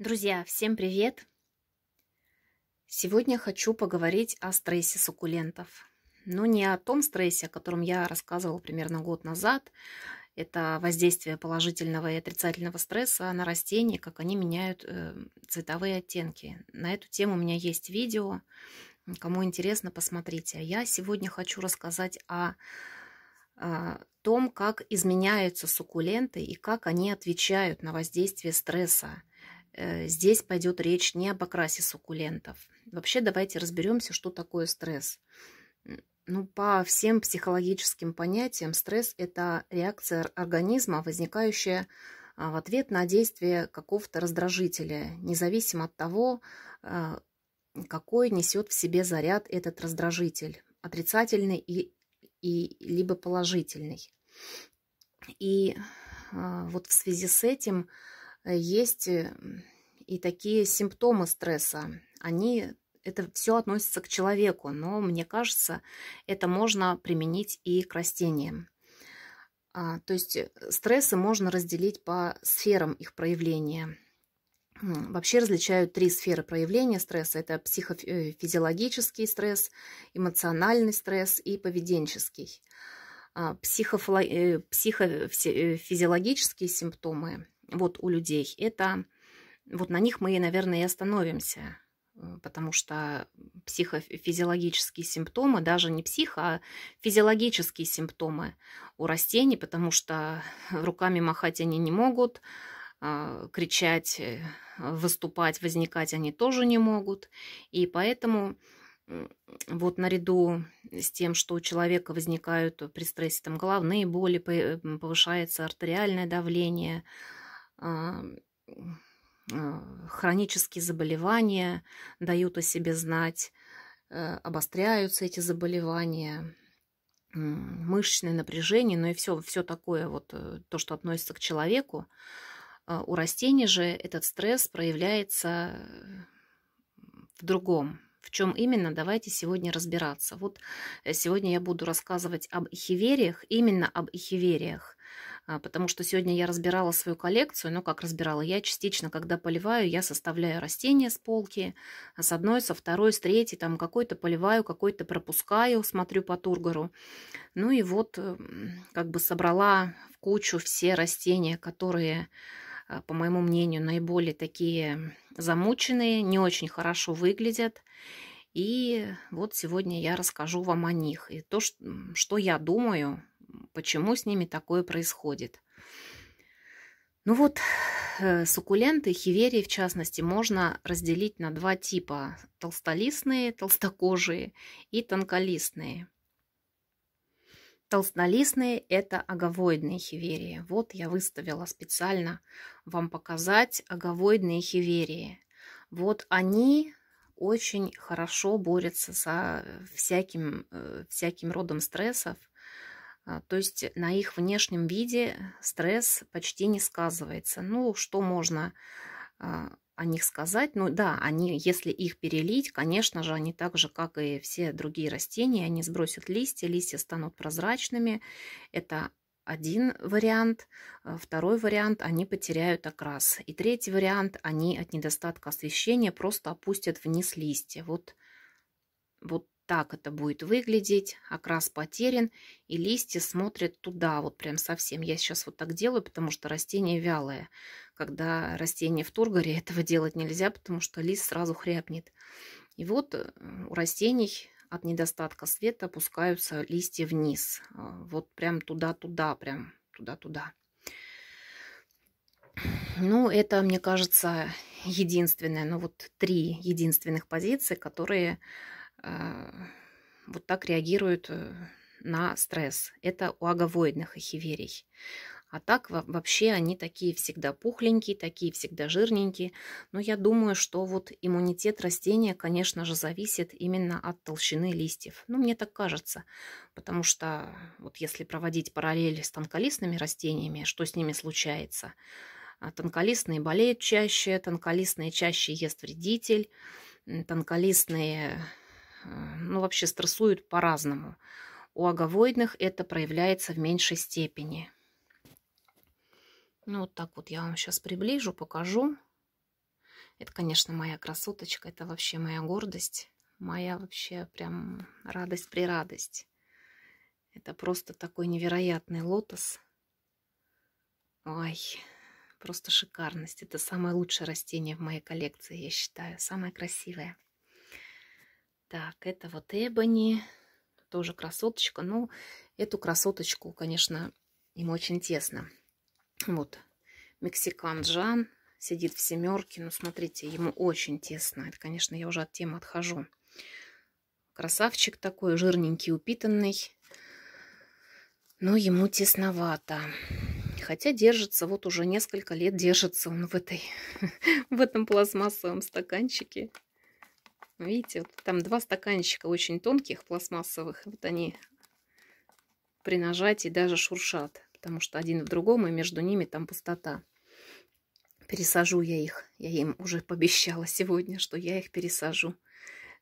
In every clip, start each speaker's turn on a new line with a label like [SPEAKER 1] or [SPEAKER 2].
[SPEAKER 1] Друзья, всем привет! Сегодня хочу поговорить о стрессе суккулентов. Но ну, не о том стрессе, о котором я рассказывала примерно год назад. Это воздействие положительного и отрицательного стресса на растения, как они меняют э, цветовые оттенки. На эту тему у меня есть видео. Кому интересно, посмотрите. А я сегодня хочу рассказать о а, том, как изменяются суккуленты и как они отвечают на воздействие стресса Э, здесь пойдет речь не об окрасе суккулентов. Вообще давайте разберемся, что такое стресс. Ну, по всем психологическим понятиям стресс – это реакция организма, возникающая а, в ответ на действие какого-то раздражителя, независимо от того, а, какой несет в себе заряд этот раздражитель, отрицательный и, и либо положительный. И а, вот в связи с этим Э, есть эм, и такие симптомы стресса. Они это все относится к человеку, но мне кажется, это можно применить и к растениям. А, то есть э, стрессы можно разделить по сферам их проявления. Вообще различают три сферы проявления стресса. Это психофизиологический э, стресс, эмоциональный стресс и поведенческий. А, психофизиологические симптомы вот у людей, это вот на них мы, наверное, и остановимся, э, потому что психофизиологические симптомы, даже не психо, а физиологические симптомы у растений, потому что руками махать они не могут, а, кричать, э, выступать, возникать они тоже не могут. И поэтому вот наряду с тем, что у человека возникают при стрессе там головные боли, повышается артериальное давление – а, а, хронические заболевания дают о себе знать, э, обостряются эти заболевания, мышечное напряжение, но ну и все, все такое, вот э, то, что относится к человеку. А, у растений же этот стресс проявляется э, в другом. В чем именно, давайте сегодня разбираться. Вот сегодня я буду рассказывать об эхивериях, именно об эхивериях. А, потому что сегодня я разбирала свою коллекцию, но ну, как разбирала, я частично, когда поливаю, я составляю растения с полки, а с одной, со второй, с третьей, там какой-то поливаю, какой-то пропускаю, смотрю по тургору. Ну и вот эм, как бы собрала в кучу все растения, которые а, по моему мнению, наиболее такие замученные, не очень хорошо выглядят. И вот сегодня я расскажу вам о них. И то, что я думаю, почему с ними такое происходит. Ну вот, э, суккуленты, хиверии в частности, можно разделить на два типа. Толстолистные, толстокожие и тонколистные. Толстолистные – это аговоидные хиверии. Вот я выставила специально вам показать аговоидные хиверии. Вот они очень хорошо борются со всяким, э, всяким родом стрессов а, то есть на их внешнем виде стресс почти не сказывается. Ну, что можно а, о них сказать? Ну да, они, если их перелить, конечно же, они так же, как и все другие растения, они сбросят листья, листья станут прозрачными. Это один вариант, а, второй вариант – они потеряют окрас. И третий вариант – они от недостатка освещения просто опустят вниз листья. Вот, вот так это будет выглядеть. Окрас потерян, и листья смотрят туда, вот прям совсем. Я сейчас вот так делаю, потому что растение вялое. Когда растение в тургоре, этого делать нельзя, потому что лист сразу хряпнет. И вот э, у растений от недостатка света опускаются листья вниз. А, вот прям туда-туда, прям туда-туда. Ну, это, мне кажется, единственное, ну вот три единственных позиции, которые а, вот так реагируют э, на стресс. Это у аговоидных эхиверий. А так вообще они такие всегда пухленькие, такие всегда жирненькие. Но я думаю, что вот иммунитет растения, конечно же, зависит именно от толщины листьев. Ну, мне так кажется. Потому что вот если проводить параллель с тонколистными растениями, что с ними случается? А, тонколистные болеют чаще, тонколистные чаще ест вредитель, тонколистные а, ну, вообще стрессуют по-разному. У аговоидных это проявляется в меньшей степени. Ну, вот так вот я вам сейчас приближу, покажу. Это, конечно, моя красоточка, это вообще моя гордость, моя вообще прям радость при радость. Это просто такой невероятный лотос. Ой, просто шикарность. Это самое лучшее растение в моей коллекции, я считаю, самое красивое. Так, это вот Эбони, тоже красоточка. Ну, эту красоточку, конечно, им очень тесно. Вот, мексикан Жан сидит в семерке. Ну, смотрите, ему очень тесно. Это, конечно, я уже от темы отхожу. Красавчик такой, жирненький, упитанный. Но ему тесновато. Хотя держится, вот уже несколько лет держится он в, этой, в этом пластмассовом стаканчике. Видите, вот там два стаканчика очень тонких, пластмассовых. Вот они при нажатии даже шуршат, потому что один в другом, и между ними там пустота. Пересажу я их. Я им уже пообещала сегодня, что я их пересажу.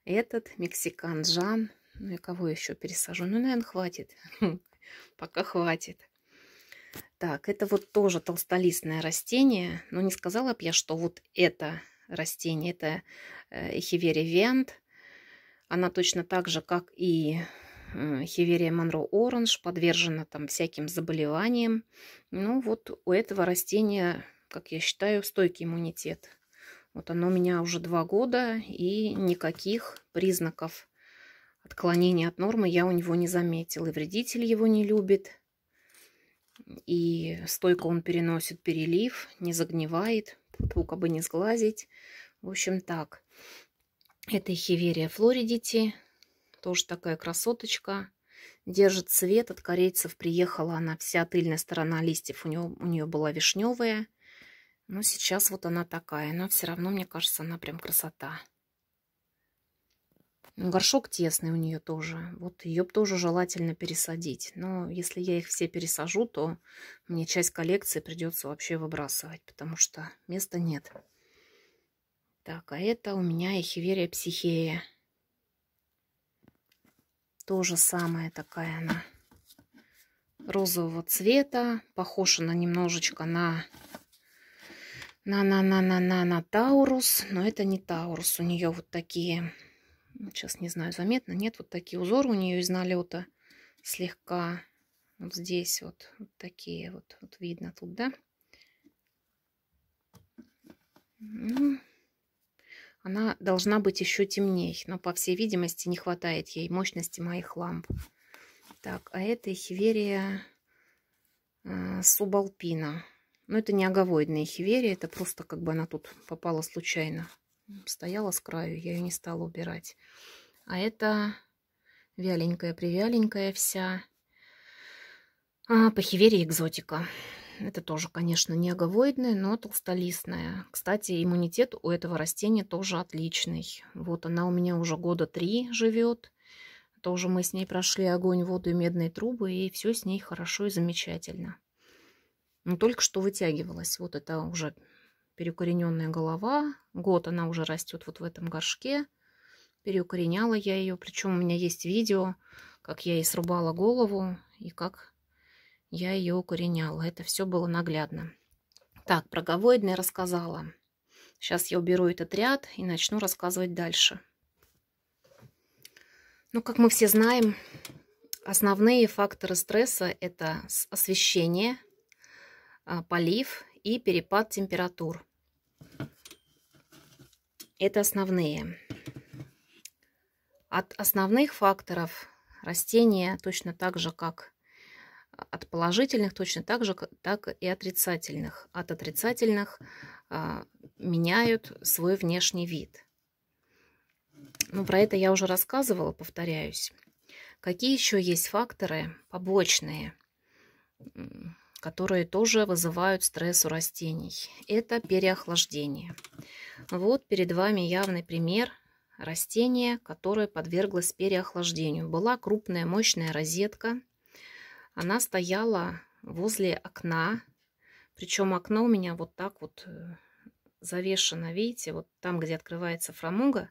[SPEAKER 1] Этот мексикан Жан. Ну и кого еще пересажу? Ну, наверное, хватит. Пока хватит. Так, это вот тоже толстолистное растение. Но не сказала бы я, что вот это растений. Это Эхиверия вент Она точно так же, как и эхиверия Монро Оранж, подвержена там всяким заболеваниям. Ну вот у этого растения, как я считаю, стойкий иммунитет. Вот оно у меня уже два года, и никаких признаков отклонения от нормы я у него не заметила. И вредитель его не любит, и стойко он переносит перелив, не загнивает. Только бы не сглазить. В общем, так. Это Хиверия флоридити. Тоже такая красоточка. Держит цвет. От корейцев приехала она вся тыльная сторона листьев. У нее, у нее была вишневая. Но сейчас вот она такая. Но все равно, мне кажется, она прям красота. Ну, горшок тесный у нее тоже. Вот ее тоже желательно пересадить. Но если я их все пересажу, то мне часть коллекции придется вообще выбрасывать, потому что места нет. Так, а это у меня эхиверия психея. Тоже самая такая она. Розового цвета. Похожа на немножечко на на-на-на-на-на-на Таурус, но это не Таурус, у нее вот такие Сейчас не знаю, заметно, нет. Вот такие узоры у нее из налета слегка. Вот здесь вот, вот такие вот, вот видно тут, да? Ну, она должна быть еще темней, но, по всей видимости, не хватает ей мощности моих ламп. Так, а это хиверия э, а, субалпина. Ну это не аговоидная хиверия, это просто как бы она тут попала случайно стояла с краю, я ее не стала убирать. А это вяленькая-привяленькая вся. А, пахиверия экзотика. Это тоже, конечно, не аговоидная, но толстолистная. Кстати, иммунитет у этого растения тоже отличный. Вот она у меня уже года три живет. Тоже мы с ней прошли огонь, воду и медные трубы, и все с ней хорошо и замечательно. Но ну, только что вытягивалась. Вот это уже переукорененная голова. Год она уже растет вот в этом горшке. Переукореняла я ее. Причем у меня есть видео, как я ей срубала голову и как я ее укореняла. Это все было наглядно. Так, про говоидные рассказала. Сейчас я уберу этот ряд и начну рассказывать дальше. Ну, как мы все знаем, основные факторы стресса – это освещение, а, полив и перепад температур. Это основные. От основных факторов растения точно так же, как от положительных, точно так же, так и отрицательных. От отрицательных а, меняют свой внешний вид. Но ну, про это я уже рассказывала, повторяюсь. Какие еще есть факторы побочные? которые тоже вызывают стресс у растений. Это переохлаждение. Вот перед вами явный пример растения, которое подверглось переохлаждению. Была крупная мощная розетка. Она стояла возле окна. Причем окно у меня вот так вот э, завешено, видите, вот там, где открывается фрамуга.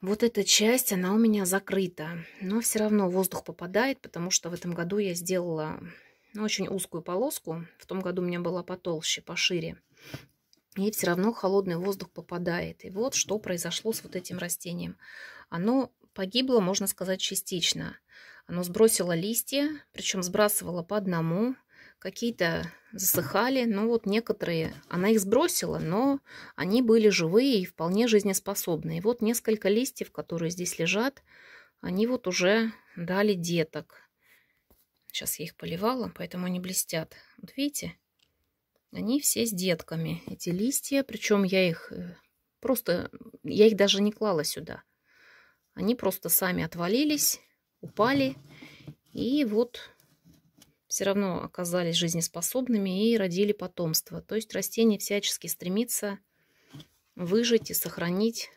[SPEAKER 1] Вот эта часть, она у меня закрыта. Но все равно воздух попадает, потому что в этом году я сделала ну, очень узкую полоску. В том году у меня была потолще, пошире. И все равно холодный воздух попадает. И вот что произошло с вот этим растением. Оно погибло, можно сказать, частично. Оно сбросило листья, причем сбрасывало по одному. Какие-то засыхали, но вот некоторые, она их сбросила, но они были живые и вполне жизнеспособные. И вот несколько листьев, которые здесь лежат, они вот уже дали деток. Сейчас я их поливала, поэтому они блестят. Вот видите, они все с детками, эти листья. Причем я их э, просто, я их даже не клала сюда. Они просто сами отвалились, упали. И вот все равно оказались жизнеспособными и родили потомство. То есть растение всячески стремится выжить и сохранить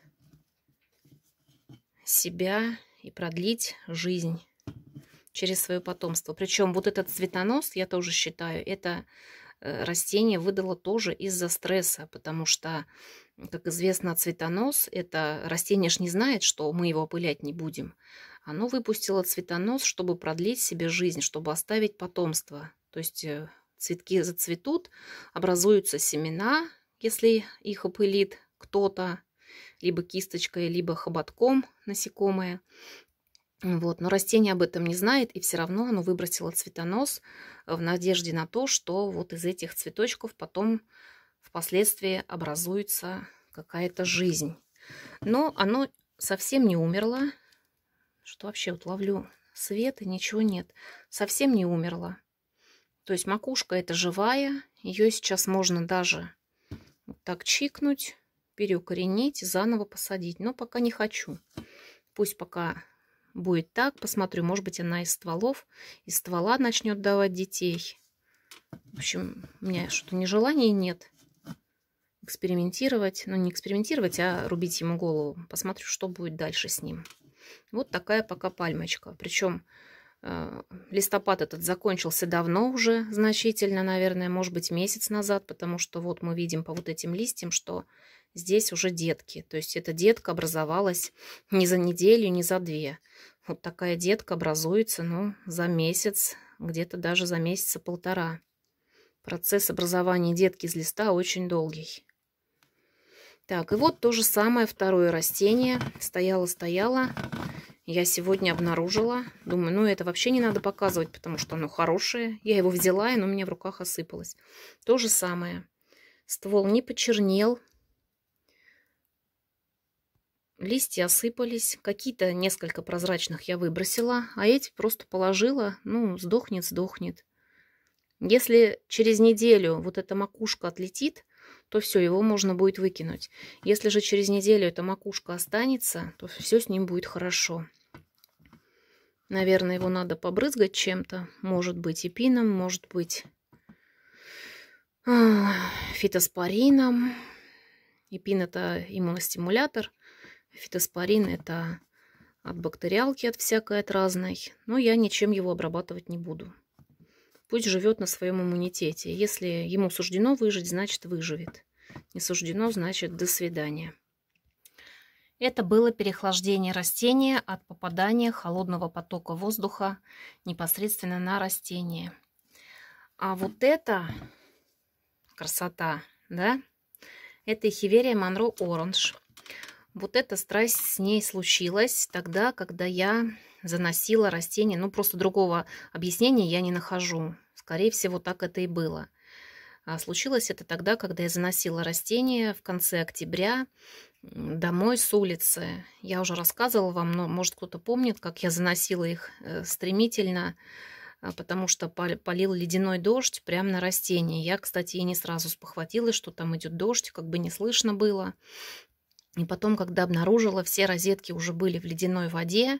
[SPEAKER 1] себя и продлить жизнь через свое потомство. Причем вот этот цветонос, я тоже считаю, это э, растение выдало тоже из-за стресса, потому что, как известно, цветонос – это растение ж не знает, что мы его опылять не будем. Оно выпустило цветонос, чтобы продлить себе жизнь, чтобы оставить потомство. То есть э, цветки зацветут, образуются семена, если их опылит кто-то, либо кисточкой, либо хоботком насекомое. Вот. Но растение об этом не знает, и все равно оно выбросило цветонос в надежде на то, что вот из этих цветочков потом впоследствии образуется какая-то жизнь. Но оно совсем не умерло. Что вообще? Вот ловлю свет, и ничего нет. Совсем не умерло. То есть макушка это живая. Ее сейчас можно даже вот так чикнуть, переукоренить, заново посадить. Но пока не хочу. Пусть пока будет так. Посмотрю, может быть, она из стволов, из ствола начнет давать детей. В общем, у меня что-то нежелания нет экспериментировать. Ну, не экспериментировать, а рубить ему голову. Посмотрю, что будет дальше с ним. Вот такая пока пальмочка. Причем э, листопад этот закончился давно уже значительно, наверное, может быть, месяц назад, потому что вот мы видим по вот этим листьям, что здесь уже детки. То есть эта детка образовалась не за неделю, не за две. Вот такая детка образуется ну, за месяц, где-то даже за месяца полтора. Процесс образования детки из листа очень долгий. Так, и вот то же самое второе растение. Стояло-стояло. Я сегодня обнаружила. Думаю, ну это вообще не надо показывать, потому что оно хорошее. Я его взяла, и оно у меня в руках осыпалось. То же самое. Ствол не почернел, Листья осыпались, какие-то несколько прозрачных я выбросила, а эти просто положила, ну, сдохнет, сдохнет. Если через неделю вот эта макушка отлетит, то все, его можно будет выкинуть. Если же через неделю эта макушка останется, то все с ним будет хорошо. Наверное, его надо побрызгать чем-то. Может быть, эпином, может быть, а, фитоспорином. Эпин – это иммуностимулятор. Фитоспорин это от бактериалки, от всякой, от разной. Но я ничем его обрабатывать не буду. Пусть живет на своем иммунитете. Если ему суждено выжить, значит выживет. Не суждено, значит до свидания. Это было переохлаждение растения от попадания холодного потока воздуха непосредственно на растение. А вот это красота, да? Это Хиверия Монро Оранж. Вот эта страсть с ней случилась тогда, когда я заносила растения. Ну, просто другого объяснения я не нахожу. Скорее всего, так это и было. А случилось это тогда, когда я заносила растения в конце октября домой с улицы. Я уже рассказывала вам, но, может, кто-то помнит, как я заносила их э, стремительно, а, потому что полил ледяной дождь прямо на растения. Я, кстати, и не сразу спохватилась, что там идет дождь, как бы не слышно было. И потом, когда обнаружила, все розетки уже были в ледяной воде.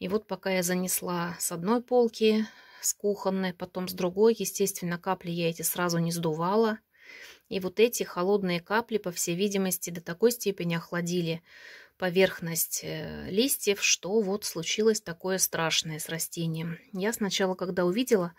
[SPEAKER 1] И вот пока я занесла с одной полки, с кухонной, потом с другой, естественно, капли я эти сразу не сдувала. И вот эти холодные капли, по всей видимости, до такой степени охладили поверхность э, листьев, что вот случилось такое страшное с растением. Я сначала, когда увидела,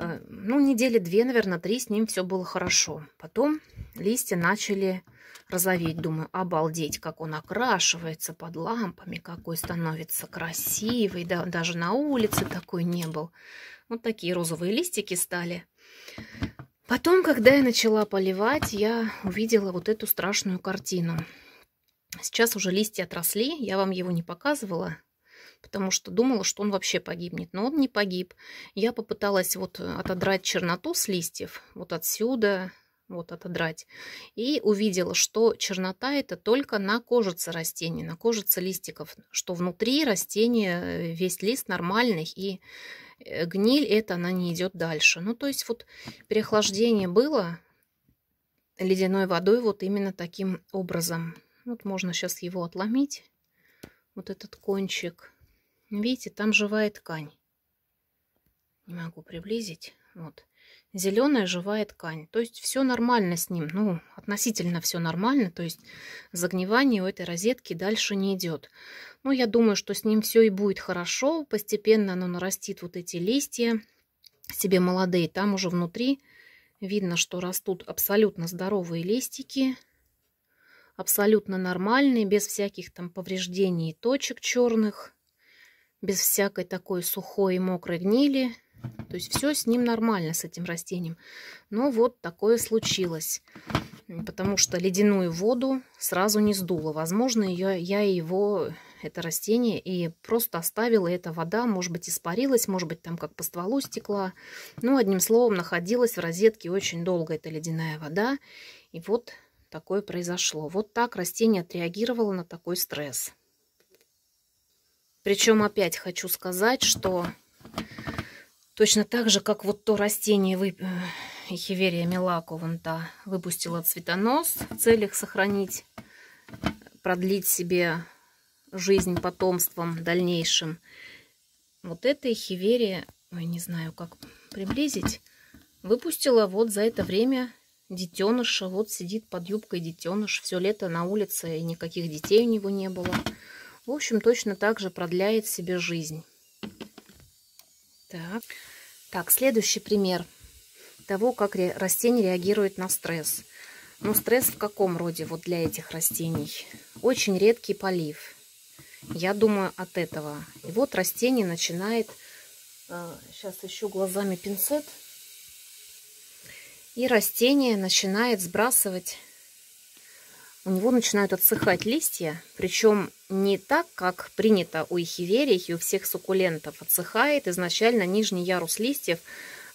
[SPEAKER 1] э, ну, недели две, наверное, три с ним все было хорошо. Потом листья начали розоветь. Думаю, обалдеть, как он окрашивается под лампами, какой становится красивый. Да, даже на улице такой не был. Вот такие розовые листики стали. Потом, когда я начала поливать, я увидела вот эту страшную картину. Сейчас уже листья отросли, я вам его не показывала, потому что думала, что он вообще погибнет. Но он не погиб. Я попыталась вот э, отодрать черноту с листьев, вот отсюда, вот отодрать. И увидела, что чернота это только на кожице растений, на кожице листиков, что внутри растения э, весь лист нормальный и э, гниль это она не идет дальше. Ну то есть вот переохлаждение было ледяной водой вот именно таким образом. Вот можно сейчас его отломить, вот этот кончик. Видите, там живая ткань. Не могу приблизить. Вот. Зеленая живая ткань. То есть все нормально с ним. Ну, относительно все нормально. То есть загнивание у этой розетки дальше не идет. Но ну, я думаю, что с ним все и будет хорошо. Постепенно оно нарастит вот эти листья себе молодые. Там уже внутри видно, что растут абсолютно здоровые листики абсолютно нормальный, без всяких там повреждений и точек черных, без всякой такой сухой и мокрой гнили. То есть все с ним нормально, с этим растением. Но вот такое случилось, потому что ледяную воду сразу не сдуло. Возможно, я, я его, это растение, и просто оставила, эта вода, может быть, испарилась, может быть, там как по стволу стекла. Ну, одним словом, находилась в розетке очень долго эта ледяная вода. И вот такое произошло. Вот так растение отреагировало на такой стресс. Причем опять хочу сказать, что точно так же, как вот то растение вы... Э, Хиверия мелакованта выпустила цветонос в целях сохранить, продлить себе жизнь потомством дальнейшим. Вот эта Хиверия, ой, не знаю, как приблизить, выпустила вот за это время детеныша. Вот сидит под юбкой детеныш. Все лето на улице, и никаких детей у него не было. В общем, точно так же продляет себе жизнь. Так, так следующий пример того, как растение реагирует на стресс. Но ну, стресс в каком роде вот для этих растений? Очень редкий полив. Я думаю, от этого. И вот растение начинает... Сейчас а, еще глазами пинцет. И растение начинает сбрасывать, у него начинают отсыхать листья, причем не так, как принято у эхиверий и у всех суккулентов. Отсыхает изначально нижний ярус листьев,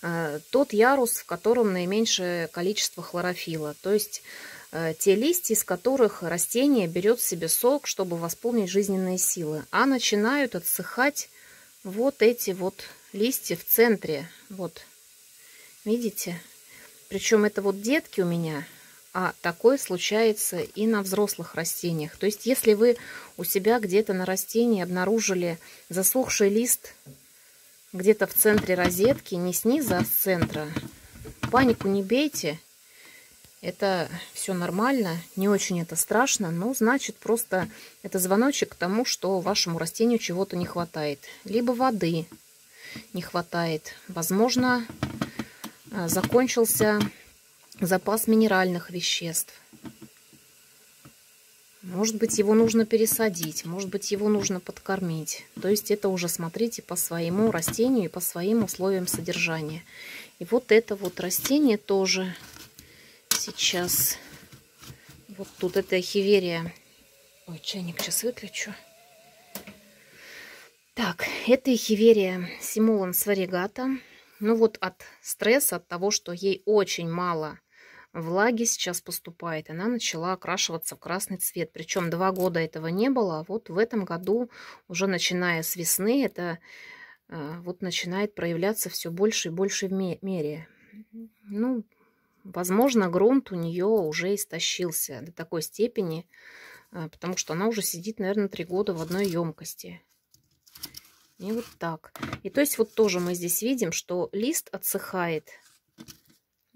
[SPEAKER 1] э, тот ярус, в котором наименьшее количество хлорофила, то есть э, те листья, из которых растение берет себе сок, чтобы восполнить жизненные силы, а начинают отсыхать вот эти вот листья в центре, вот, видите, причем это вот детки у меня, а такое случается и на взрослых растениях. То есть, если вы у себя где-то на растении обнаружили засохший лист где-то в центре розетки, не снизу, а с центра, панику не бейте. Это все нормально, не очень это страшно, но ну, значит просто это звоночек к тому, что вашему растению чего-то не хватает. Либо воды не хватает, возможно, а, закончился запас минеральных веществ. Может быть, его нужно пересадить, может быть, его нужно подкормить. То есть это уже смотрите по своему растению и по своим условиям содержания. И вот это вот растение тоже сейчас. Вот тут эта хиверия. Ой, чайник сейчас выключу. Так, это хиверия симулан сваригата ну вот от стресса, от того, что ей очень мало влаги сейчас поступает. Она начала окрашиваться в красный цвет. Причем два года этого не было. А вот в этом году, уже начиная с весны, это э, вот начинает проявляться все больше и больше в мере. Ну, возможно, грунт у нее уже истощился до такой степени, э, потому что она уже сидит, наверное, три года в одной емкости. И вот так. И то есть вот тоже мы здесь видим, что лист отсыхает.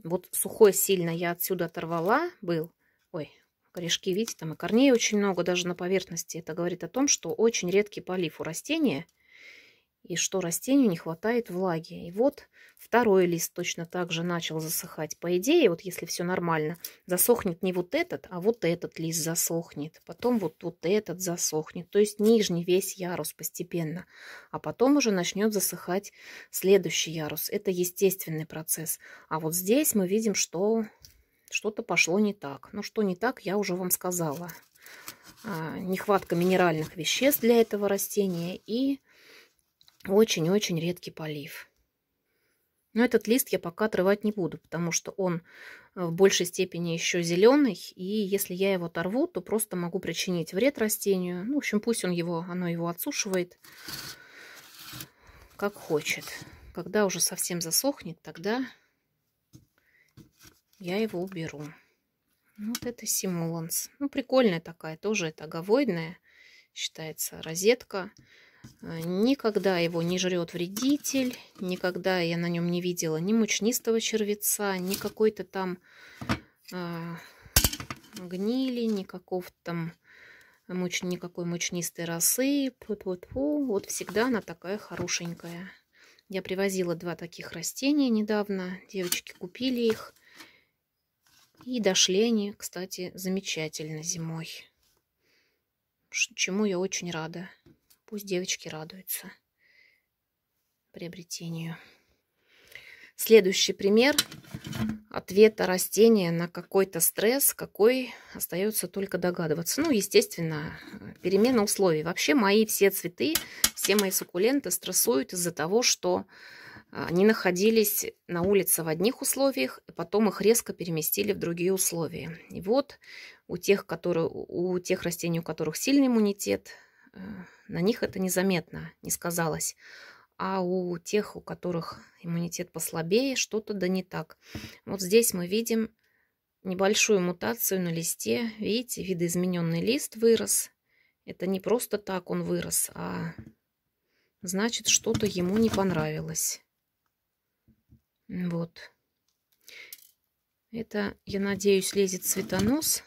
[SPEAKER 1] Вот сухой сильно я отсюда оторвала был. Ой, корешки, видите, там и корней очень много даже на поверхности. Это говорит о том, что очень редкий полив у растения – и что растению не хватает влаги. И вот второй лист точно так же начал засыхать. По идее, вот если все нормально, засохнет не вот этот, а вот этот лист засохнет. Потом вот, вот этот засохнет. То есть нижний весь ярус постепенно. А потом уже начнет засыхать следующий ярус. Это естественный процесс. А вот здесь мы видим, что что-то пошло не так. Ну, что не так, я уже вам сказала. А, нехватка минеральных веществ для этого растения и очень-очень редкий полив. Но этот лист я пока отрывать не буду, потому что он э, в большей степени еще зеленый, и если я его оторву, то просто могу причинить вред растению. Ну, в общем, пусть он его, оно его отсушивает, как хочет. Когда уже совсем засохнет, тогда я его уберу. Ну, вот это симуланс. Ну, прикольная такая тоже, это аговоидная, считается, розетка. Э, никогда его не жрет вредитель, никогда я на нем не видела ни мучнистого червеца, ни какой-то там э, гнили, никакого там муч, никакой мучнистой росы. вот вот -пу. Вот всегда она такая хорошенькая. Я привозила два таких растения недавно. Девочки купили их. И дошли они, кстати, замечательно зимой. Чему я очень рада. Пусть девочки радуются приобретению. Следующий пример ответа растения на какой-то стресс, какой остается только догадываться. Ну, естественно, перемена условий. Вообще мои все цветы, все мои суккуленты стрессуют из-за того, что они находились на улице в одних условиях, и потом их резко переместили в другие условия. И вот у тех, которые, у тех растений, у которых сильный иммунитет, Э, на них это незаметно не сказалось. А у тех, у которых иммунитет послабее, что-то да не так. Вот здесь мы видим небольшую мутацию на листе. Видите, видоизмененный лист вырос. Это не просто так он вырос, а значит, что-то ему не понравилось. Вот. Это, я надеюсь, лезет цветонос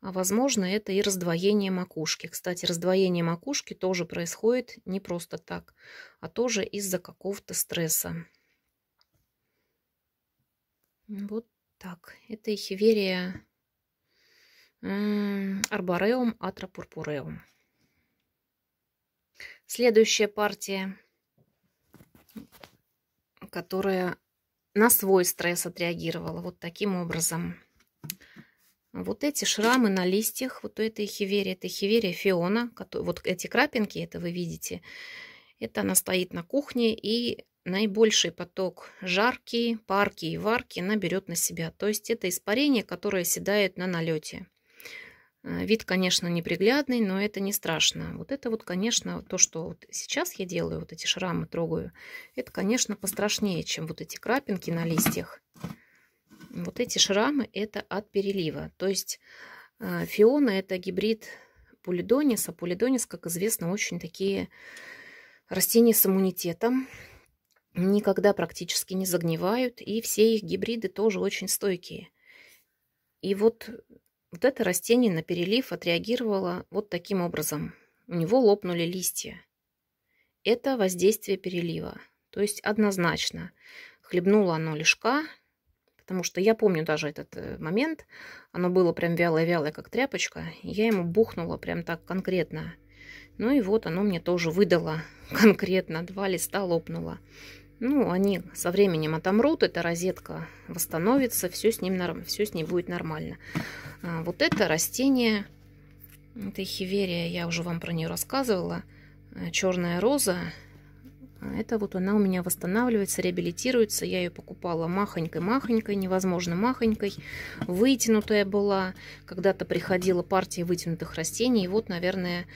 [SPEAKER 1] а возможно это и раздвоение макушки. Кстати, раздвоение макушки тоже происходит не просто так, а тоже из-за какого-то стресса. Вот так. Это эхиверия арбореум атропурпуреум. Следующая партия, которая на свой стресс отреагировала вот таким образом. Вот эти шрамы на листьях, вот у этой хиверии, это хиверия фиона, вот эти крапинки, это вы видите, это она стоит на кухне, и наибольший поток жарки, парки и варки она берет на себя. То есть это испарение, которое седает на налете. Э, вид, конечно, неприглядный, но это не страшно. Вот это вот, конечно, то, что вот сейчас я делаю, вот эти шрамы трогаю, это, конечно, пострашнее, чем вот эти крапинки на листьях. Вот эти шрамы это от перелива. То есть э, фиона это гибрид полидониса. Полидонис, как известно, очень такие растения с иммунитетом. Никогда практически не загнивают. И все их гибриды тоже очень стойкие. И вот, вот это растение на перелив отреагировало вот таким образом. У него лопнули листья. Это воздействие перелива. То есть однозначно хлебнуло оно лишка, Потому что я помню даже этот э, момент. Оно было прям вялое-вялое, как тряпочка. Я ему бухнула прям так конкретно. Ну и вот оно мне тоже выдало конкретно. Два листа лопнуло. Ну, они со временем отомрут, эта розетка восстановится, все с, ним, все с ней будет нормально. А вот это растение, это хиверия, я уже вам про нее рассказывала. Э, Черная роза, это вот она у меня восстанавливается, реабилитируется. Я ее покупала махонькой-махонькой, невозможно махонькой. Вытянутая была. Когда-то приходила партия вытянутых растений. И вот, наверное,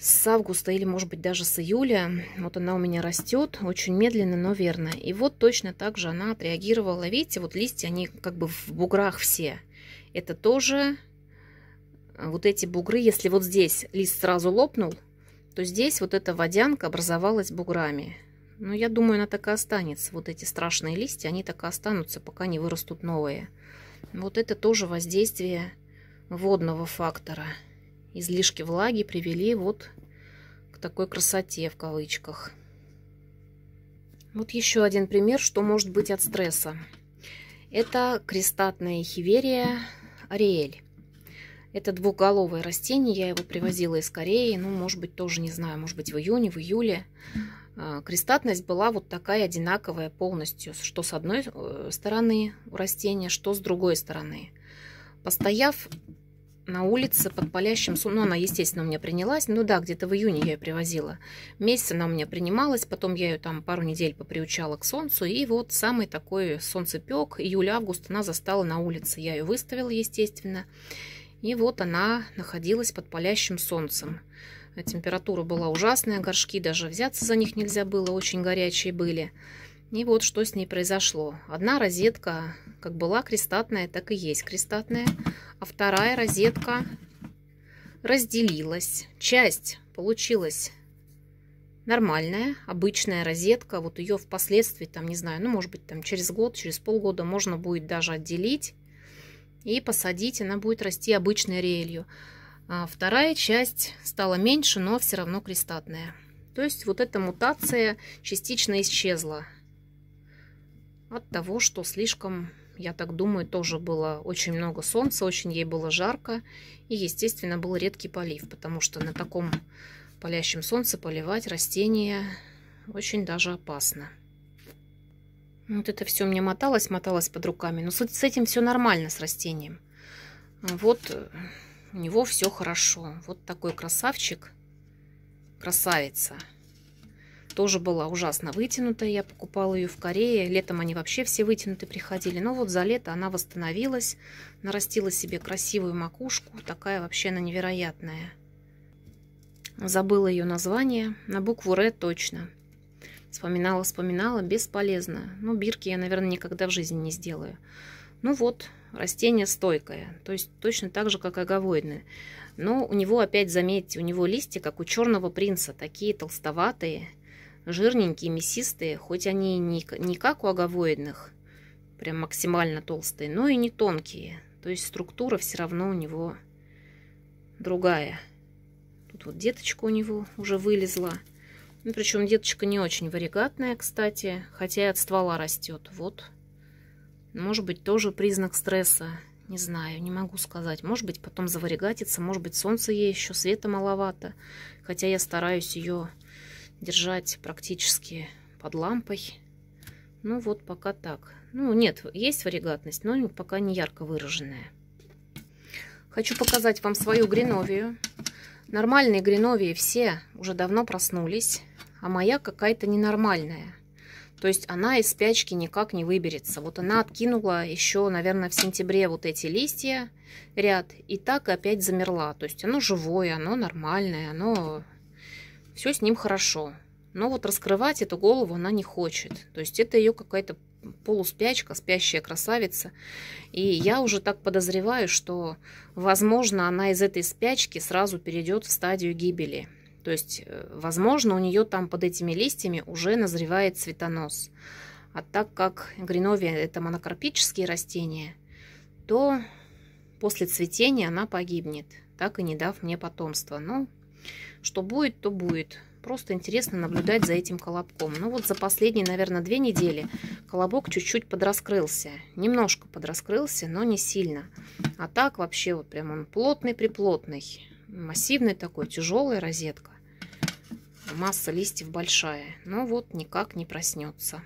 [SPEAKER 1] с августа или, может быть, даже с июля. Вот она у меня растет очень медленно, но верно. И вот точно так же она отреагировала. Видите, вот листья, они как бы в буграх все. Это тоже э, вот эти бугры, если вот здесь лист сразу лопнул, то здесь вот эта водянка образовалась буграми. Но ну, я думаю, она так и останется. Вот эти страшные листья, они так и останутся, пока не вырастут новые. Вот это тоже воздействие водного фактора. Излишки влаги привели вот к такой красоте в кавычках. Вот еще один пример, что может быть от стресса. Это крестатная хиверия ариэль. Это двухголовое растение, я его привозила из Кореи, ну, может быть, тоже, не знаю, может быть, в июне, в июле. А, Крестатность была вот такая одинаковая полностью, что с одной э, стороны у растения, что с другой стороны. Постояв на улице под палящим солнцем. Ну, она, естественно, у меня принялась. Ну да, где-то в июне я ее привозила. Месяц она у меня принималась, потом я ее там пару недель поприучала к солнцу. И вот самый такой солнцепек, июль-август, она застала на улице. Я ее выставила, естественно. Естественно. И вот она находилась под палящим солнцем. Температура была ужасная, горшки даже взяться за них нельзя было, очень горячие были. И вот что с ней произошло. Одна розетка, как была крестатная, так и есть крестатная. А вторая розетка разделилась. Часть получилась нормальная, обычная розетка. Вот ее впоследствии, там, не знаю, ну, может быть, там через год, через полгода можно будет даже отделить и посадить, она будет расти обычной релью. А вторая часть стала меньше, но все равно крестатная. То есть вот эта мутация частично исчезла от того, что слишком, я так думаю, тоже было очень много солнца, очень ей было жарко и, естественно, был редкий полив, потому что на таком палящем солнце поливать растения очень даже опасно. Вот это все мне моталось, моталось под руками. Но ну, с этим все нормально, с растением. Вот э, у него все хорошо. Вот такой красавчик. Красавица. Тоже была ужасно вытянутая. Я покупала ее в Корее. Летом они вообще все вытянуты приходили. Но вот за лето она восстановилась. Нарастила себе красивую макушку. Такая вообще она невероятная. Забыла ее название. На букву «Р» точно. Вспоминала, вспоминала, бесполезно. Ну, бирки я, наверное, никогда в жизни не сделаю. Ну вот, растение стойкое, то есть точно так же, как аговоидное. Но у него, опять заметьте, у него листья, как у черного принца, такие толстоватые, жирненькие, мясистые, хоть они не, не как у аговоидных, прям максимально толстые, но и не тонкие. То есть структура все равно у него другая. Тут вот деточка у него уже вылезла. Ну, причем деточка не очень варигатная, кстати, хотя и от ствола растет. Вот. Может быть, тоже признак стресса. Не знаю, не могу сказать. Может быть, потом заваригатится, может быть, солнце ей еще, света маловато. Хотя я стараюсь ее держать практически под лампой. Ну вот пока так. Ну нет, есть варигатность, но пока не ярко выраженная. Хочу показать вам свою гриновию. Нормальные гриновии все уже давно проснулись а моя какая-то ненормальная. То есть она из спячки никак не выберется. Вот она откинула еще, наверное, в сентябре вот эти листья ряд, и так опять замерла. То есть оно живое, оно нормальное, оно... Все с ним хорошо. Но вот раскрывать эту голову она не хочет. То есть это ее какая-то полуспячка, спящая красавица. И я уже так подозреваю, что, возможно, она из этой спячки сразу перейдет в стадию гибели. То есть, э, возможно, у нее там под этими листьями уже назревает цветонос. А так как гриновия – это монокорпические растения, то после цветения она погибнет, так и не дав мне потомства. Но ну, что будет, то будет. Просто интересно наблюдать за этим колобком. Ну вот за последние, наверное, две недели колобок чуть-чуть подраскрылся. Немножко подраскрылся, но не сильно. А так вообще вот прям он плотный-приплотный. Массивный такой, тяжелая розетка масса листьев большая, но вот никак не проснется.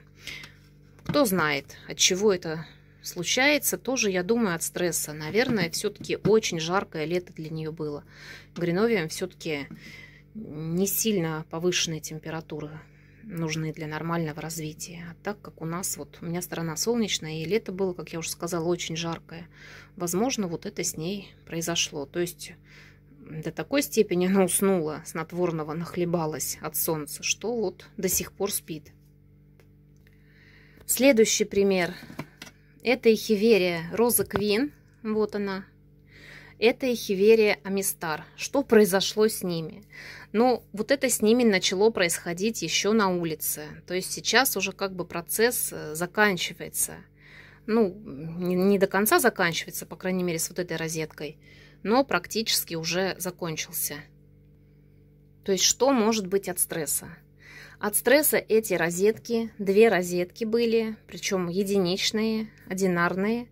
[SPEAKER 1] Кто знает, от чего это случается, тоже, я думаю, от стресса. Наверное, все-таки очень жаркое лето для нее было. Гриновиям все-таки не сильно повышенные температуры нужны для нормального развития. А так как у нас, вот у меня сторона солнечная, и лето было, как я уже сказала, очень жаркое, возможно, вот это с ней произошло. То есть до такой степени она уснула, снотворного нахлебалась от солнца, что вот до сих пор спит. Следующий пример. Это эхиверия Роза Квин. Вот она. Это эхиверия Амистар. Что произошло с ними? Ну вот это с ними начало происходить еще на улице. То есть сейчас уже как бы процесс э, заканчивается. Ну, не, не до конца заканчивается, по крайней мере, с вот этой розеткой но практически уже закончился. То есть что может быть от стресса? От стресса эти розетки, две розетки были, причем единичные, одинарные.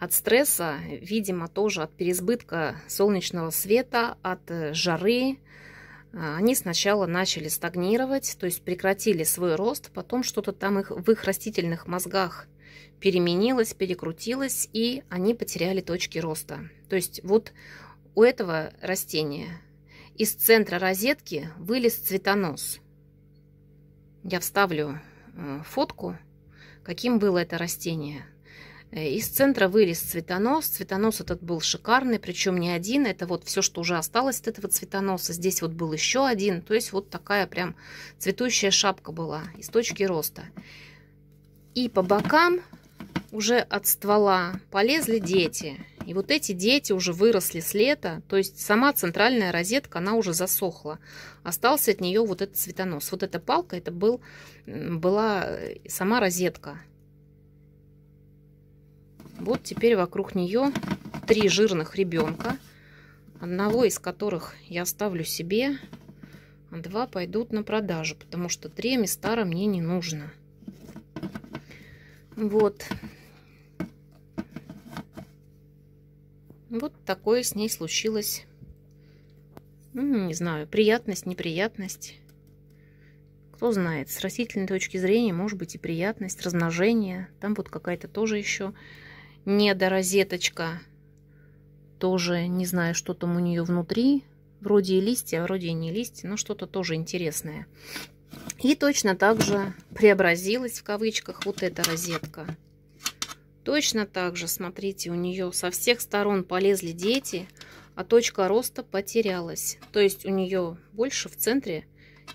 [SPEAKER 1] От стресса, видимо, тоже от переизбытка солнечного света, от э, жары. А, они сначала начали стагнировать, то есть прекратили свой рост, потом что-то там их, в их растительных мозгах – переменилась, перекрутилась, и они потеряли точки роста. То есть вот у этого растения из центра розетки вылез цветонос. Я вставлю э, фотку, каким было это растение. Э, из центра вылез цветонос. Цветонос этот был шикарный, причем не один. Это вот все, что уже осталось от этого цветоноса. Здесь вот был еще один. То есть вот такая прям цветущая шапка была из точки роста. И по бокам уже от ствола полезли дети. И вот эти дети уже выросли с лета, то есть сама центральная розетка, она уже засохла. Остался от нее вот этот цветонос. Вот эта палка, это был, была э, сама розетка. Вот теперь вокруг нее три жирных ребенка, одного из которых я оставлю себе, а два пойдут на продажу, потому что три места мне не нужно. Вот. Вот такое с ней случилось. не знаю, приятность, неприятность. Кто знает, с растительной точки зрения может быть и приятность, размножение. Там вот какая-то тоже еще недорозеточка. Тоже не знаю, что там у нее внутри. Вроде и листья, вроде и не листья, но что-то тоже интересное. И точно так же преобразилась в кавычках вот эта розетка. Точно так же, смотрите, у нее со всех сторон полезли дети, а точка роста потерялась. То есть у нее больше в центре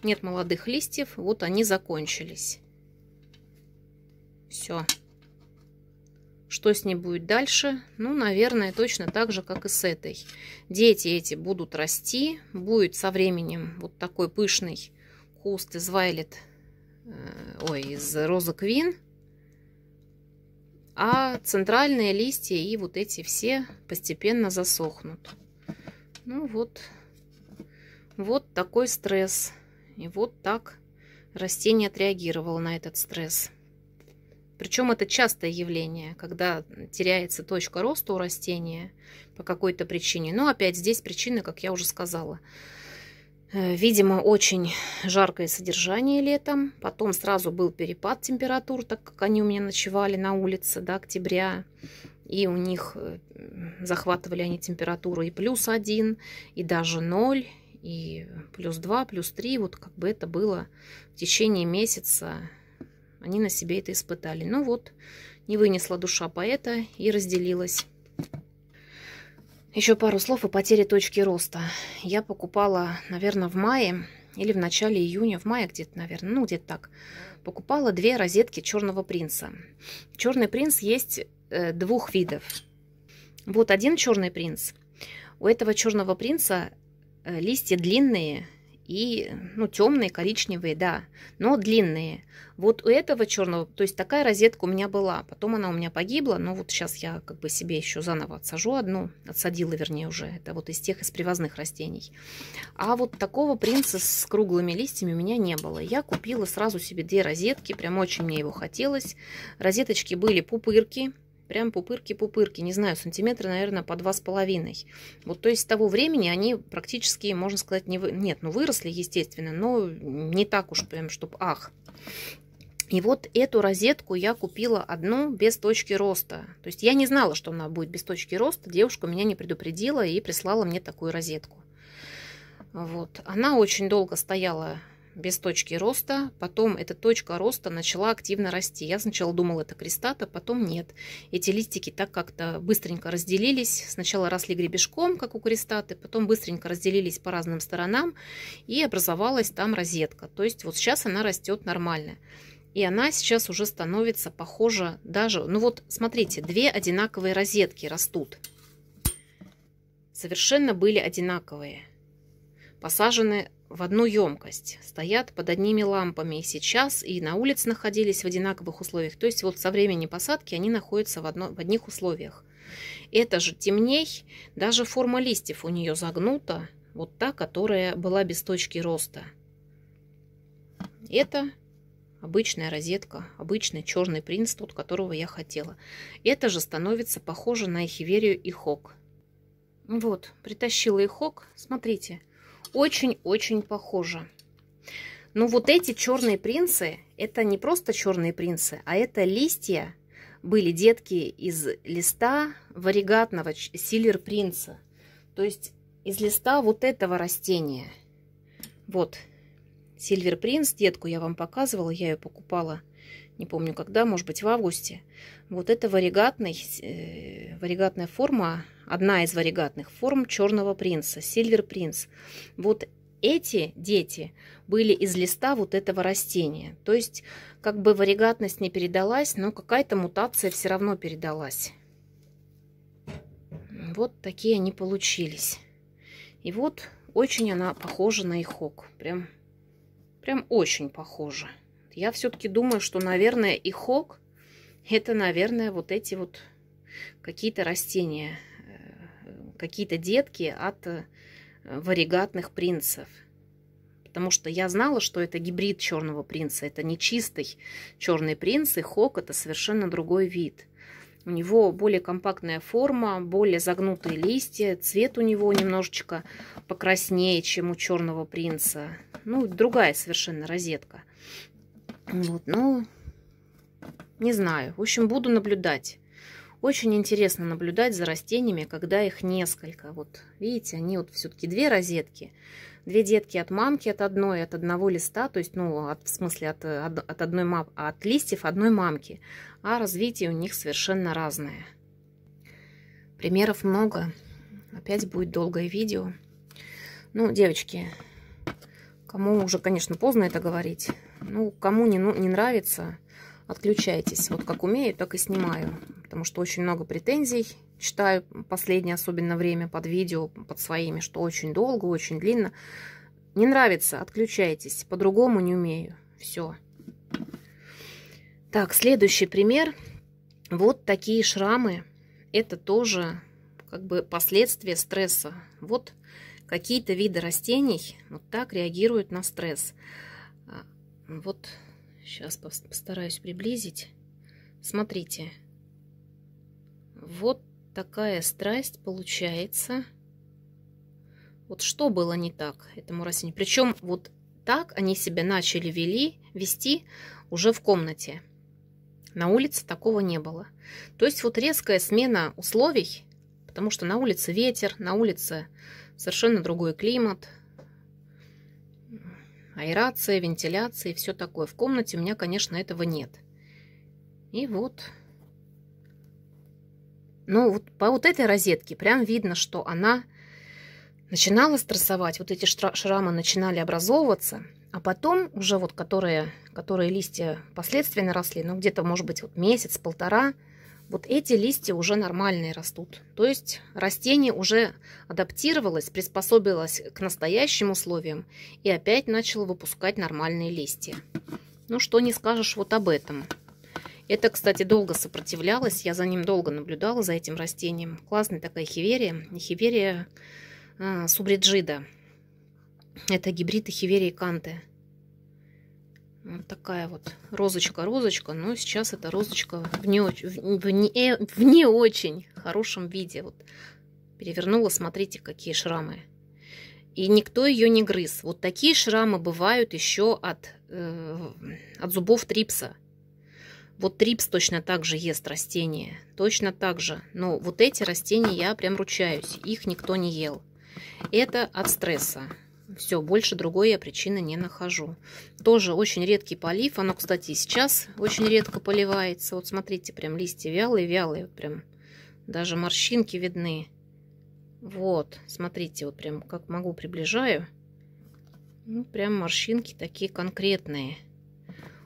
[SPEAKER 1] нет молодых листьев, вот они закончились. Все. Что с ней будет дальше? Ну, наверное, точно так же, как и с этой. Дети эти будут расти, будет со временем вот такой пышный куст из Вайлет, э, ой, из Роза Квин, а центральные листья и вот эти все постепенно засохнут. Ну вот, вот такой стресс. И вот так растение отреагировало на этот стресс. Причем это частое явление, когда теряется точка роста у растения по какой-то причине. Но опять здесь причины, как я уже сказала, Э, видимо, очень жаркое содержание летом. Потом сразу был перепад температур, так как они у меня ночевали на улице до октября. И у них э, захватывали они температуру и плюс один, и даже ноль, и плюс два, плюс три. Вот как бы это было в течение месяца. Они на себе это испытали. Ну вот, не вынесла душа поэта и разделилась. Еще пару слов о потере точки роста. Я покупала, наверное, в мае или в начале июня, в мае где-то, наверное, ну где-то так. Покупала две розетки черного принца. Черный принц есть э, двух видов. Вот один черный принц. У этого черного принца э, листья длинные и ну, темные, коричневые, да, но длинные. Вот у этого черного, то есть такая розетка у меня была, потом она у меня погибла, но вот сейчас я как бы себе еще заново отсажу одну, отсадила вернее уже, это вот из тех из привозных растений. А вот такого принца с круглыми листьями у меня не было. Я купила сразу себе две розетки, прям очень мне его хотелось. Розеточки были пупырки, Прям пупырки-пупырки, не знаю, сантиметра, наверное, по два с половиной. Вот, то есть с того времени они практически, можно сказать, не вы... нет, ну выросли, естественно, но не так уж прям, чтобы ах. И вот эту розетку я купила одну без точки роста. То есть я не знала, что она будет без точки роста. Девушка меня не предупредила и прислала мне такую розетку. Вот. Она очень долго стояла без точки роста, потом эта точка роста начала активно расти. Я сначала думала, это крестата, потом нет. Эти листики так как-то быстренько разделились. Сначала росли гребешком, как у крестаты, потом быстренько разделились по разным сторонам и образовалась там розетка. То есть вот сейчас она растет нормально. И она сейчас уже становится похожа даже... Ну вот, смотрите, две одинаковые розетки растут. Совершенно были одинаковые посажены в одну емкость, стоят под одними лампами и сейчас, и на улице находились в одинаковых условиях. То есть вот со времени посадки они находятся в, одно, в одних условиях. Это же темней, даже форма листьев у нее загнута, вот та, которая была без точки роста. Это обычная розетка, обычный черный принц, тот, которого я хотела. Это же становится похоже на эхиверию и хок. Вот, притащила и хок, смотрите – очень-очень похоже. Но ну, вот эти черные принцы, это не просто черные принцы, а это листья, были детки из листа варигатного силер принца. То есть из листа вот этого растения. Вот, Сильвер Принц, детку я вам показывала, я ее покупала не помню когда, может быть в августе. Вот это варигатный, э, варигатная форма, одна из варигатных форм черного принца, сильвер принц. Вот эти дети были из листа вот этого растения. То есть как бы варигатность не передалась, но какая-то мутация все равно передалась. Вот такие они получились. И вот очень она похожа на ихок. Прям, прям очень похожа. Я все-таки думаю, что, наверное, и хок это, наверное, вот эти вот какие-то растения, э, какие-то детки от э, варигатных принцев. Потому что я знала, что это гибрид черного принца, это не чистый черный принц, и хок это совершенно другой вид. У него более компактная форма, более загнутые листья, цвет у него немножечко покраснее, чем у черного принца. Ну, другая совершенно розетка. Вот, ну, не знаю. В общем, буду наблюдать. Очень интересно наблюдать за растениями, когда их несколько. Вот видите, они вот все-таки две розетки. Две детки от мамки, от одной, от одного листа, то есть, ну, от, в смысле, от, от, от одной мам, от листьев одной мамки. А развитие у них совершенно разное. Примеров много. Опять будет долгое видео. Ну, девочки, кому уже, конечно, поздно это говорить, ну, кому не, ну, не нравится, отключайтесь. Вот как умею, так и снимаю. Потому что очень много претензий читаю последнее особенно время под видео, под своими, что очень долго, очень длинно. Не нравится, отключайтесь. По-другому не умею. Все. Так, следующий пример. Вот такие шрамы. Это тоже как бы последствия стресса. Вот какие-то виды растений вот так реагируют на стресс. Вот сейчас постараюсь приблизить. Смотрите. Вот такая страсть получается. Вот что было не так этому растению? Причем вот так они себя начали вели, вести уже в комнате. На улице такого не было. То есть вот резкая смена условий, потому что на улице ветер, на улице совершенно другой климат, аэрация, вентиляция и все такое. В комнате у меня, конечно, этого нет. И вот. Ну, вот по вот этой розетке прям видно, что она начинала стрессовать. Вот эти шрамы начинали образовываться. А потом уже вот которые, которые листья последствия наросли, ну, где-то, может быть, вот месяц-полтора – вот эти листья уже нормальные растут. То есть растение уже адаптировалось, приспособилось к настоящим условиям и опять начало выпускать нормальные листья. Ну что не скажешь вот об этом. Это, кстати, долго сопротивлялось, я за ним долго наблюдала, за этим растением. Классная такая хиверия, хиверия э, субриджида. Это гибрид хиверии канты такая вот розочка-розочка, но ну, сейчас эта розочка в не, очень, в, не, э, в не очень хорошем виде. Вот перевернула, смотрите, какие шрамы. И никто ее не грыз. Вот такие шрамы бывают еще от, э, от зубов трипса. Вот трипс точно так же ест растения. Точно так же. Но вот эти растения я прям ручаюсь. Их никто не ел. Это от стресса. Все, больше другой я причины не нахожу. Тоже очень редкий полив. Оно, кстати, сейчас очень редко поливается. Вот смотрите, прям листья вялые-вялые. прям даже морщинки видны. Вот, смотрите, вот прям как могу приближаю. Ну, прям морщинки такие конкретные.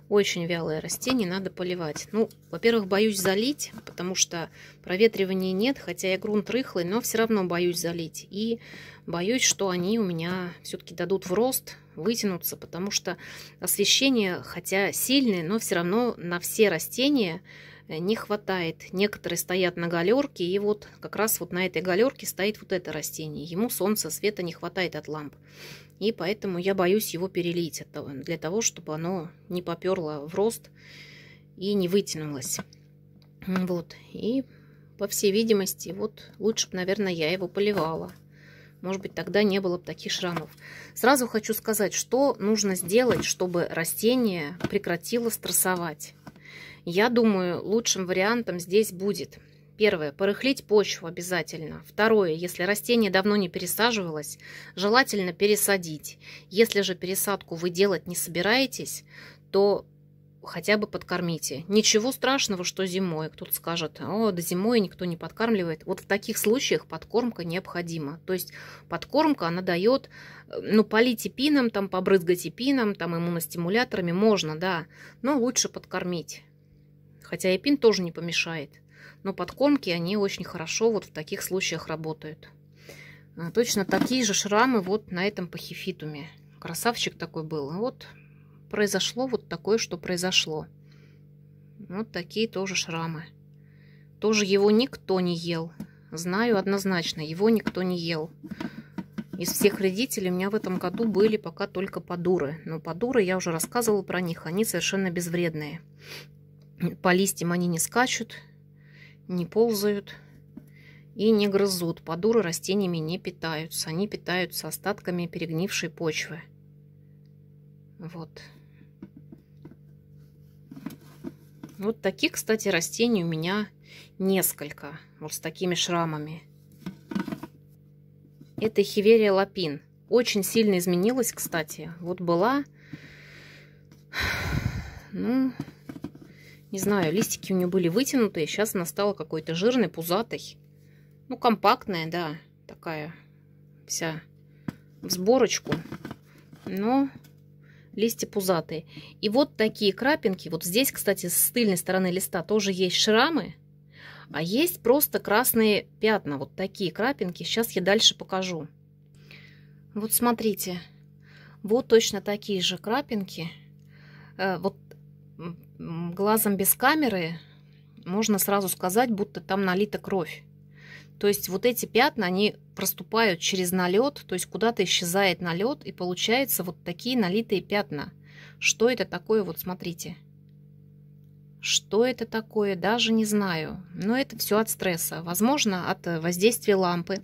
[SPEAKER 1] Очень вялое растение, надо поливать. Ну, во-первых, боюсь залить, потому что проветривания нет, хотя и грунт рыхлый, но все равно боюсь залить. И боюсь, что они у меня все-таки дадут в рост, вытянутся, потому что освещение, хотя сильное, но все равно на все растения э, не хватает. Некоторые стоят на галерке, и вот как раз вот на этой галерке стоит вот это растение. Ему солнца, света не хватает от ламп. И поэтому я боюсь его перелить для того, чтобы оно не поперло в рост и не вытянулось. Вот. И, по всей видимости, вот лучше бы, наверное, я его поливала. Может быть, тогда не было бы таких шрамов. Сразу хочу сказать, что нужно сделать, чтобы растение прекратило стрессовать. Я думаю, лучшим вариантом здесь будет – Первое. Порыхлить почву обязательно. Второе. Если растение давно не пересаживалось, желательно пересадить. Если же пересадку вы делать не собираетесь, то хотя бы подкормите. Ничего страшного, что зимой. Кто-то скажет, о, да зимой никто не подкармливает. Вот в таких случаях подкормка необходима. То есть подкормка, она дает, э, ну, полить эпином, там, побрызгать эпином, там, иммуностимуляторами можно, да, но лучше подкормить. Хотя эпин тоже не помешает но подкормки, они очень хорошо вот в таких случаях работают. А, точно такие же шрамы вот на этом пахифитуме. Красавчик такой был. Вот произошло вот такое, что произошло. Вот такие тоже шрамы. Тоже его никто не ел. Знаю однозначно, его никто не ел. Из всех вредителей у меня в этом году были пока только подуры. Но подуры, я уже рассказывала про них, они совершенно безвредные. По листьям они не скачут, не ползают и не грызут. Подуры растениями не питаются. Они питаются остатками перегнившей почвы. Вот. Вот таких, кстати, растений у меня несколько. Вот с такими шрамами. Это хиверия лапин. Очень сильно изменилась, кстати. Вот была... Ну, не знаю, листики у нее были вытянутые, сейчас она стала какой-то жирной, пузатой. Ну, компактная, да, такая вся в сборочку. Но листья пузатые. И вот такие крапинки. Вот здесь, кстати, с тыльной стороны листа тоже есть шрамы. А есть просто красные пятна. Вот такие крапинки. Сейчас я дальше покажу. Вот смотрите. Вот точно такие же крапинки. Э, вот глазом без камеры можно сразу сказать, будто там налита кровь. То есть вот эти пятна, они проступают через налет, то есть куда-то исчезает налет, и получается вот такие налитые пятна. Что это такое, вот смотрите. Что это такое, даже не знаю. Но это все от стресса. Возможно, от э, воздействия лампы.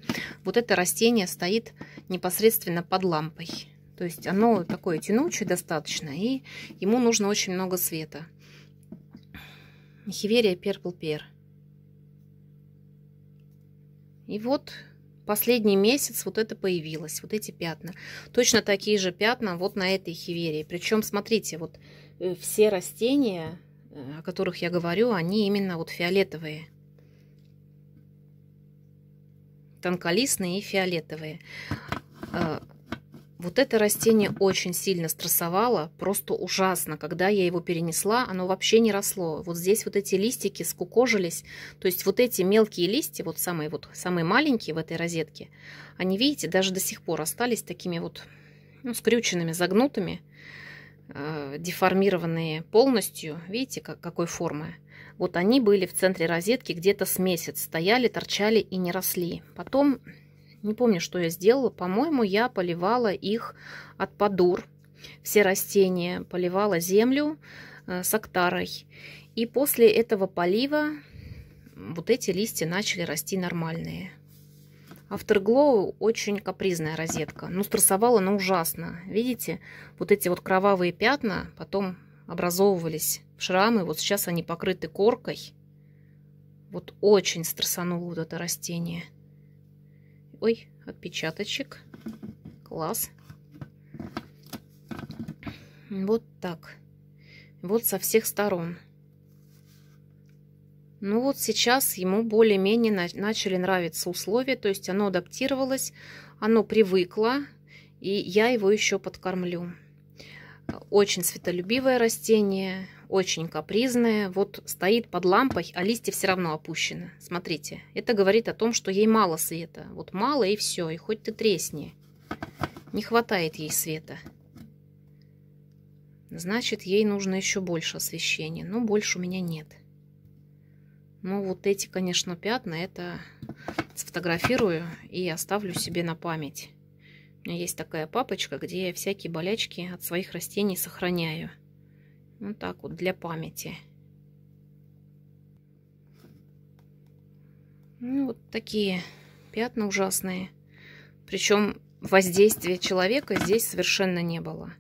[SPEAKER 1] Вот это растение стоит непосредственно под лампой. То есть оно такое тянучее достаточно, и ему нужно очень много света. Михиверия перплпер. И вот последний месяц вот это появилось, вот эти пятна. Точно такие же пятна вот на этой хиверии. Причем, смотрите, вот э, все растения, э, о которых я говорю, они именно вот фиолетовые. Тонколистные и фиолетовые. А, вот это растение очень сильно стрессовало, просто ужасно. Когда я его перенесла, оно вообще не росло. Вот здесь вот эти листики скукожились. То есть вот эти мелкие листья, вот самые, вот, самые маленькие в этой розетке, они, видите, даже до сих пор остались такими вот ну, скрюченными, загнутыми, э, деформированные полностью. Видите, как, какой формы? Вот они были в центре розетки где-то с месяц, стояли, торчали и не росли. Потом не помню, что я сделала. По-моему, я поливала их от подур. Все растения поливала землю э, с актарой. И после этого полива вот эти листья начали расти нормальные. Afterglow очень капризная розетка. Ну, стрессовала она ужасно. Видите, вот эти вот кровавые пятна потом образовывались шрамы. Вот сейчас они покрыты коркой. Вот очень стрессануло вот это растение. Ой, отпечаточек. Класс. Вот так. Вот со всех сторон. Ну вот сейчас ему более-менее начали нравиться условия, то есть оно адаптировалось, оно привыкло, и я его еще подкормлю. Очень светолюбивое растение, очень капризная. Вот стоит под лампой, а листья все равно опущены. Смотрите, это говорит о том, что ей мало света. Вот мало и все, и хоть ты тресни. Не хватает ей света. Значит, ей нужно еще больше освещения. Но больше у меня нет. Ну, вот эти, конечно, пятна, это сфотографирую и оставлю себе на память. У меня есть такая папочка, где я всякие болячки от своих растений сохраняю. Вот ну, так вот, для памяти. Ну, вот такие пятна ужасные. Причем воздействия человека здесь совершенно не было.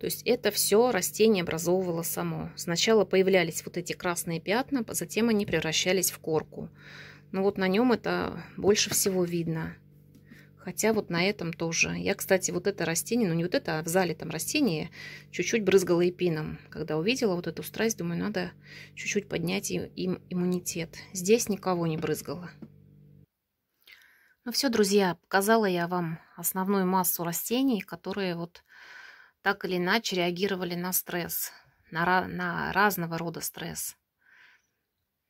[SPEAKER 1] То есть это все растение образовывало само. Сначала появлялись вот эти красные пятна, затем они превращались в корку. Но вот на нем это больше всего видно. Хотя вот на этом тоже. Я, кстати, вот это растение, ну не вот это, а в зале там растение, чуть-чуть брызгала эпином. Когда увидела вот эту страсть, думаю, надо чуть-чуть поднять им иммунитет. Здесь никого не брызгала. Ну все, друзья, показала я вам основную массу растений, которые вот так или иначе реагировали на стресс, на, на разного рода стресс.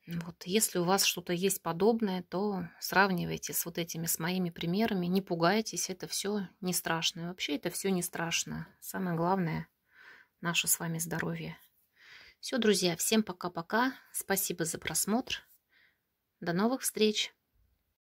[SPEAKER 1] Вот, если у вас что-то есть подобное, то сравнивайте с вот этими с моими примерами, не пугайтесь, это все не страшно. И вообще это все не страшно. Самое главное наше с вами здоровье. Все, друзья, всем пока-пока. Спасибо за просмотр. До новых встреч!